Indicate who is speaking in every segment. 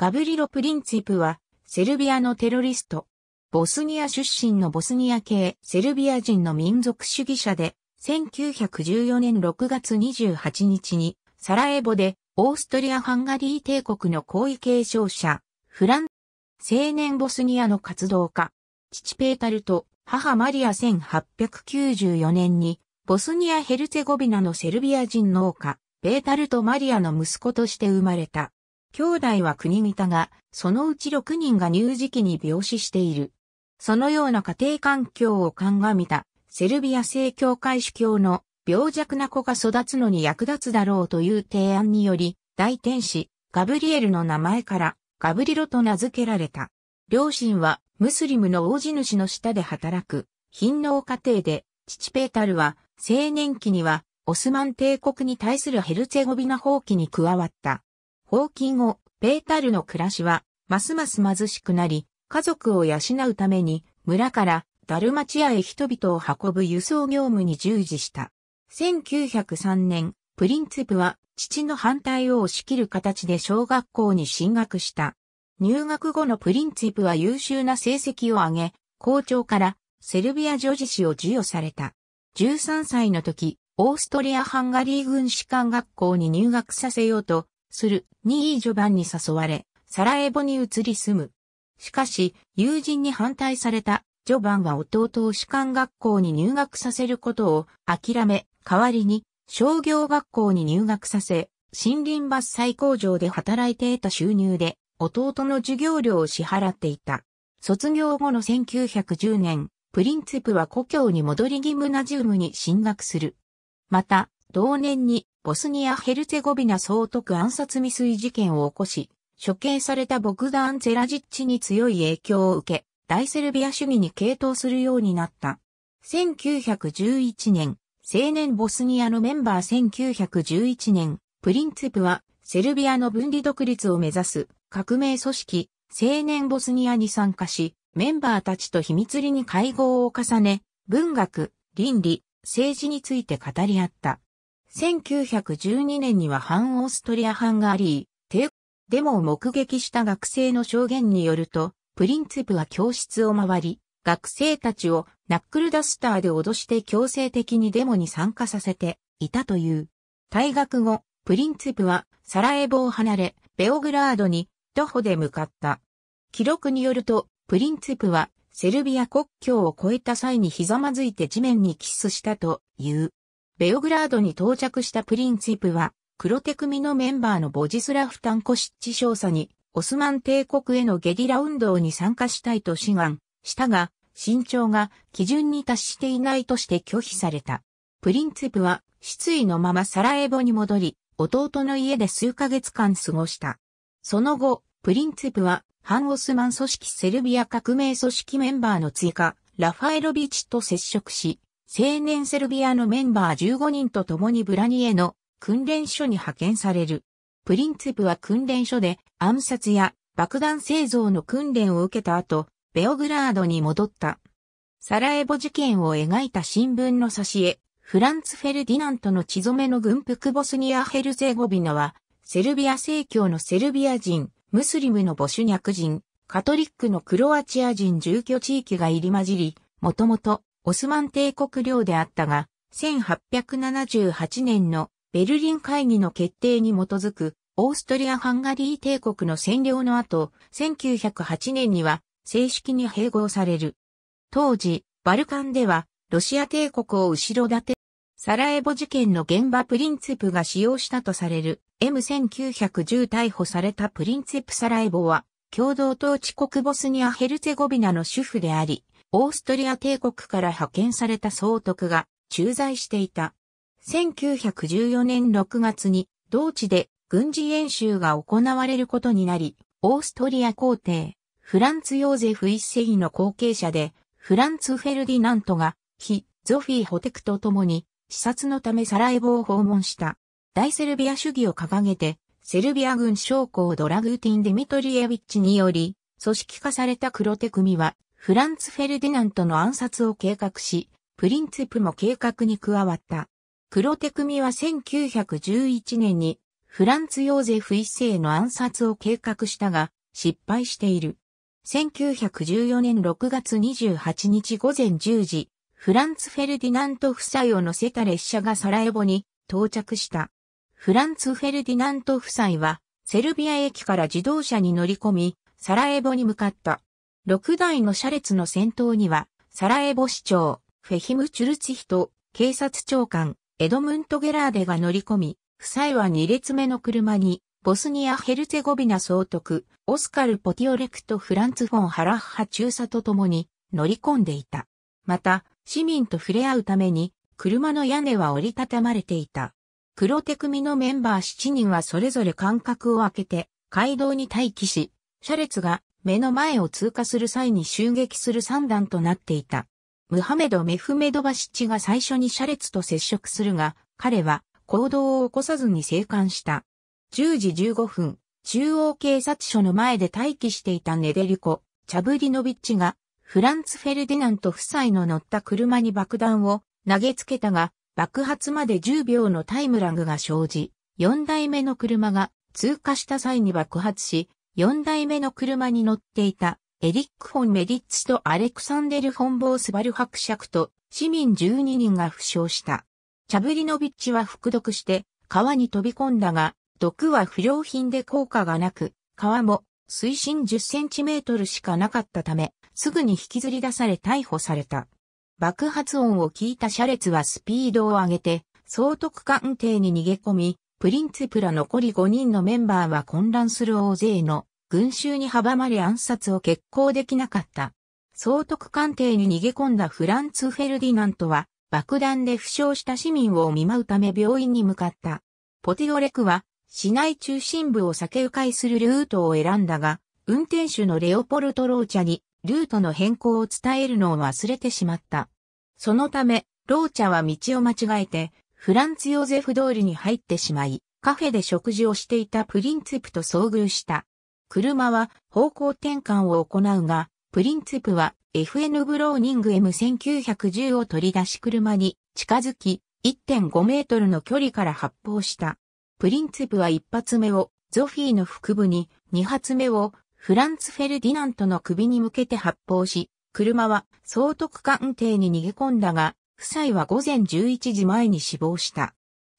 Speaker 1: ガブリロ・プリンツィプは、セルビアのテロリスト。ボスニア出身のボスニア系セルビア人の民族主義者で、1914年6月28日に、サラエボで、オーストリア・ハンガリー帝国の皇位継承者、フラン、青年ボスニアの活動家、父ペータルと母マリア1894年に、ボスニア・ヘルツェゴビナのセルビア人農家、ペータルとマリアの息子として生まれた。兄弟は国見たが、そのうち6人が乳児期に病死している。そのような家庭環境を鑑みた、セルビア正教会主教の病弱な子が育つのに役立つだろうという提案により、大天使、ガブリエルの名前から、ガブリロと名付けられた。両親は、ムスリムの大地主の下で働く、貧農家庭で、父ペータルは、青年期には、オスマン帝国に対するヘルツェゴビナ放棄に加わった。放棄後、ペータルの暮らしは、ますます貧しくなり、家族を養うために、村からダルマチアへ人々を運ぶ輸送業務に従事した。1903年、プリンツプは父の反対を押し切る形で小学校に進学した。入学後のプリンツプは優秀な成績を上げ、校長からセルビア女児士を授与された。13歳の時、オーストリア・ハンガリー軍士官学校に入学させようと、するニー・ジョバンに誘われ、サラエボに移り住む。しかし、友人に反対されたジョバンは弟を士官学校に入学させることを諦め、代わりに商業学校に入学させ、森林伐採工場で働いて得た収入で、弟の授業料を支払っていた。卒業後の1910年、プリンツプは故郷に戻りギムナジウムに進学する。また、同年にボスニア・ヘルツェゴビナ総督暗殺未遂事件を起こし、処刑されたボグダーン・ゼラジッチに強い影響を受け、大セルビア主義に傾倒するようになった。1911年、青年ボスニアのメンバー1911年、プリンツプはセルビアの分離独立を目指す革命組織、青年ボスニアに参加し、メンバーたちと秘密裏に会合を重ね、文学、倫理、政治について語り合った。1912年には反オーストリア・反があリー、帝デモを目撃した学生の証言によると、プリンツプは教室を回り、学生たちをナックルダスターで脅して強制的にデモに参加させていたという。退学後、プリンツプはサラエボを離れ、ベオグラードに徒歩で向かった。記録によると、プリンツプはセルビア国境を越えた際にひざまずいて地面にキスしたという。ベオグラードに到着したプリンツィプは、黒手組のメンバーのボジスラフ・タンコシッチ少佐に、オスマン帝国へのゲリラ運動に参加したいと志願したが、身長が基準に達していないとして拒否された。プリンツィプは失意のままサラエボに戻り、弟の家で数ヶ月間過ごした。その後、プリンツィプは反オスマン組織セルビア革命組織メンバーの追加、ラファエロビチと接触し、青年セルビアのメンバー15人と共にブラニエの訓練所に派遣される。プリンツプは訓練所で暗殺や爆弾製造の訓練を受けた後、ベオグラードに戻った。サラエボ事件を描いた新聞の挿絵、フランツ・フェルディナントの地染めの軍服ボスニア・ヘルゼゴビナは、セルビア正教のセルビア人、ムスリムのボシュニャク人、カトリックのクロアチア人住居地域が入り混じり、もともとオスマン帝国領であったが、1878年のベルリン会議の決定に基づくオーストリア・ハンガリー帝国の占領の後、1908年には正式に併合される。当時、バルカンではロシア帝国を後ろ盾、サラエボ事件の現場プリンツプが使用したとされる M1910 逮捕されたプリンツプサラエボは共同統治国ボスニア・ヘルツェゴビナの主婦であり、オーストリア帝国から派遣された総督が駐在していた。1914年6月に同地で軍事演習が行われることになり、オーストリア皇帝、フランツ・ヨーゼフ一世の後継者で、フランツ・フェルディナントが、非ゾフィー・ホテクと共に、視察のためサラエボを訪問した。大セルビア主義を掲げて、セルビア軍将校ドラグーティン・デミトリエビッチにより、組織化された黒手組は、フランツ・フェルディナントの暗殺を計画し、プリンツプも計画に加わった。黒手組は1911年にフランツ・ヨーゼフ一世の暗殺を計画したが、失敗している。1914年6月28日午前10時、フランツ・フェルディナント夫妻を乗せた列車がサラエボに到着した。フランツ・フェルディナント夫妻は、セルビア駅から自動車に乗り込み、サラエボに向かった。6台の車列の先頭には、サラエボ市長、フェヒム・チュルツヒと、警察長官、エドムント・ゲラーデが乗り込み、夫妻は2列目の車に、ボスニア・ヘルツェゴビナ総督、オスカル・ポティオレクト・フランツ・フォン・ハラッハ中佐と共に乗り込んでいた。また、市民と触れ合うために、車の屋根は折りたたまれていた。黒手組のメンバー7人はそれぞれ間隔を空けて、街道に待機し、車列が目の前を通過する際に襲撃する三段となっていた。ムハメド・メフメド・バシッチが最初に車列と接触するが、彼は行動を起こさずに生還した。10時15分、中央警察署の前で待機していたネデリコ、チャブリノビッチが、フランツ・フェルディナント夫妻の乗った車に爆弾を投げつけたが、爆発まで10秒のタイムラグが生じ、4台目の車が通過した際に爆発し、4代目の車に乗っていたエリック・フォン・メディッツとアレクサンデル・フォン・ボースバル伯爵と市民12人が負傷した。チャブリノビッチは服毒して川に飛び込んだが、毒は不良品で効果がなく、川も水深10センチメートルしかなかったため、すぐに引きずり出され逮捕された。爆発音を聞いた車列はスピードを上げて、総督官邸に逃げ込み、プリンツプラ残り5人のメンバーは混乱する大勢の群衆に阻まれ暗殺を決行できなかった。総督官邸に逃げ込んだフランツ・フェルディナントは、爆弾で負傷した市民を見舞うため病院に向かった。ポティオレクは、市内中心部を避け迂回するルートを選んだが、運転手のレオポルト・ローチャに、ルートの変更を伝えるのを忘れてしまった。そのため、ローチャは道を間違えて、フランツ・ヨゼフ通りに入ってしまい、カフェで食事をしていたプリンツィプと遭遇した。車は方向転換を行うが、プリンツプは FN ブローニング M1910 を取り出し車に近づき、1.5メートルの距離から発砲した。プリンツプは一発目をゾフィーの腹部に、二発目をフランツ・フェルディナントの首に向けて発砲し、車は総督官邸に逃げ込んだが、夫妻は午前11時前に死亡した。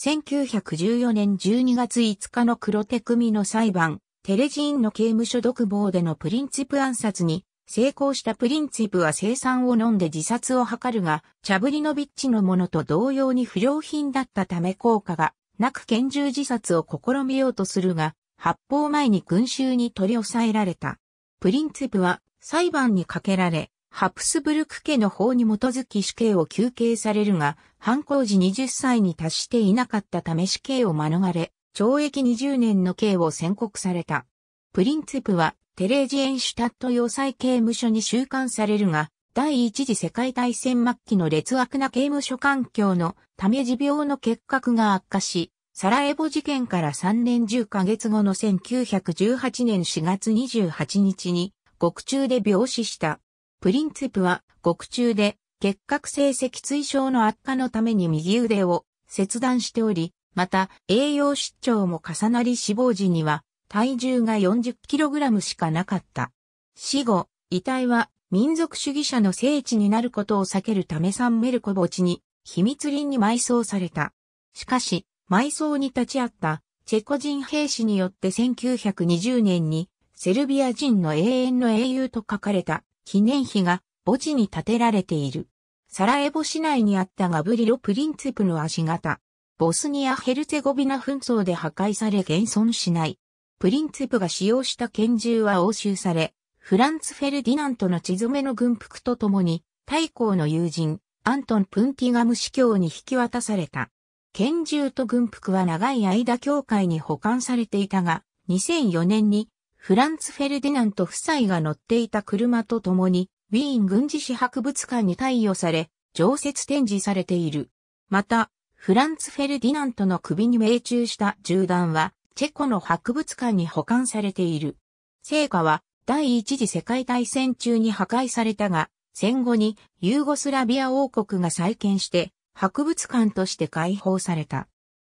Speaker 1: 1914年12月5日の黒手組の裁判、テレジーンの刑務所独房でのプリンチプ暗殺に成功したプリンチプは生産を飲んで自殺を図るが、チャブリノビッチのものと同様に不良品だったため効果がなく拳銃自殺を試みようとするが、発砲前に群衆に取り押さえられた。プリンチプは裁判にかけられ、ハプスブルク家の法に基づき死刑を求刑されるが、犯行時20歳に達していなかったため死刑を免れ、懲役20年の刑を宣告された。プリンツプはテレージエンシュタット要塞刑務所に収監されるが、第一次世界大戦末期の劣悪な刑務所環境のため持病の結核が悪化し、サラエボ事件から3年10ヶ月後の1918年4月28日に獄中で病死した。プリンツプは獄中で結核成績椎症の悪化のために右腕を切断しており、また、栄養失調も重なり死亡時には、体重が 40kg しかなかった。死後、遺体は民族主義者の聖地になることを避けるためサンメルコ墓地に秘密林に埋葬された。しかし、埋葬に立ち会ったチェコ人兵士によって1920年にセルビア人の永遠の英雄と書かれた記念碑が墓地に建てられている。サラエボ市内にあったガブリロ・プリンツプの足型。ボスニア・ヘルツェゴビナ紛争で破壊され現存しない。プリンツプが使用した拳銃は押収され、フランツ・フェルディナントの地染めの軍服とともに、太閤の友人、アントン・プンティガム司教に引き渡された。拳銃と軍服は長い間教会に保管されていたが、2004年にフランツ・フェルディナント夫妻が乗っていた車と共に、ウィーン軍事史博物館に貸与され、常設展示されている。また、フランツ・フェルディナントの首に命中した銃弾は、チェコの博物館に保管されている。成果は、第一次世界大戦中に破壊されたが、戦後にユーゴスラビア王国が再建して、博物館として開放された。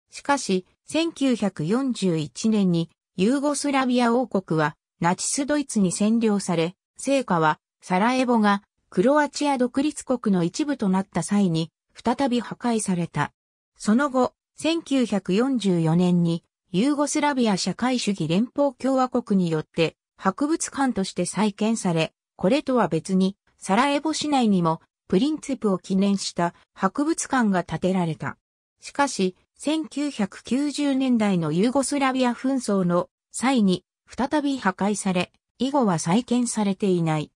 Speaker 1: しかし、1941年にユーゴスラビア王国はナチスドイツに占領され、成果はサラエボがクロアチア独立国の一部となった際に再び破壊された。その後、1944年にユーゴスラビア社会主義連邦共和国によって博物館として再建され、これとは別にサラエボ市内にもプリンツェプを記念した博物館が建てられた。しかし、1990年代のユーゴスラビア紛争の際に再び破壊され、以後は再建されていない。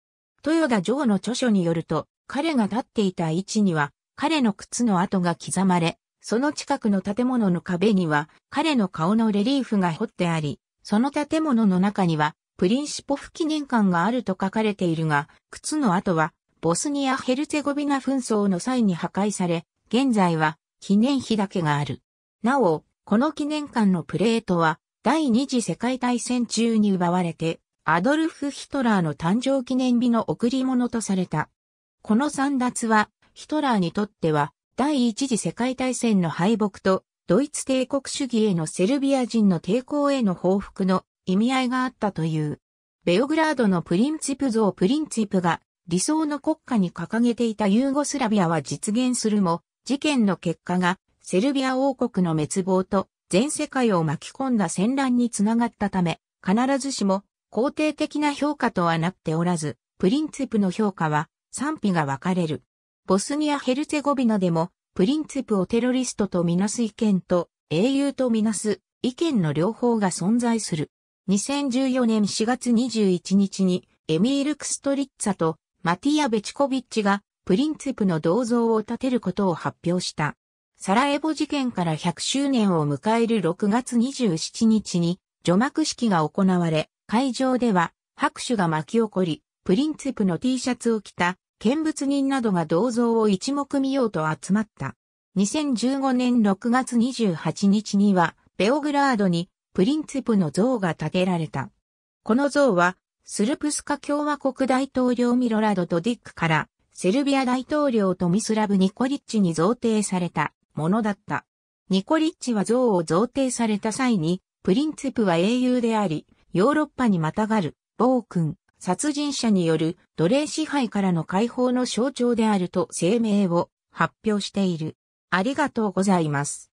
Speaker 1: 豊田城の著書によると、彼が立っていた位置には、彼の靴の跡が刻まれ、その近くの建物の壁には彼の顔のレリーフが彫ってあり、その建物の中にはプリンシポフ記念館があると書かれているが、靴の跡はボスニア・ヘルツェゴビナ紛争の際に破壊され、現在は記念碑だけがある。なお、この記念館のプレートは第二次世界大戦中に奪われて、アドルフ・ヒトラーの誕生記念日の贈り物とされた。この散奪はヒトラーにとっては第一次世界大戦の敗北と、ドイツ帝国主義へのセルビア人の抵抗への報復の意味合いがあったという。ベオグラードのプリンツィプ像プリンツィプが理想の国家に掲げていたユーゴスラビアは実現するも、事件の結果がセルビア王国の滅亡と全世界を巻き込んだ戦乱につながったため、必ずしも肯定的な評価とはなっておらず、プリンツィプの評価は賛否が分かれる。ボスニア・ヘルツェゴビナでも、プリンツプをテロリストとみなす意見と、英雄とみなす意見の両方が存在する。2014年4月21日に、エミール・クストリッツァとマティア・ベチコビッチが、プリンツプの銅像を建てることを発表した。サラエボ事件から100周年を迎える6月27日に除幕式が行われ、会場では拍手が巻き起こり、プリンツプの T シャツを着た見物人などが銅像を一目見ようと集まった。2015年6月28日には、ベオグラードにプリンツプの像が建てられた。この像は、スルプスカ共和国大統領ミロラド・ドディックから、セルビア大統領トミスラブ・ニコリッチに贈呈されたものだった。ニコリッチは像を贈呈された際に、プリンツプは英雄であり、ヨーロッパにまたがる、暴君、殺人者による奴隷支配からの解放の象徴であると声明を発表している。ありがとうございます。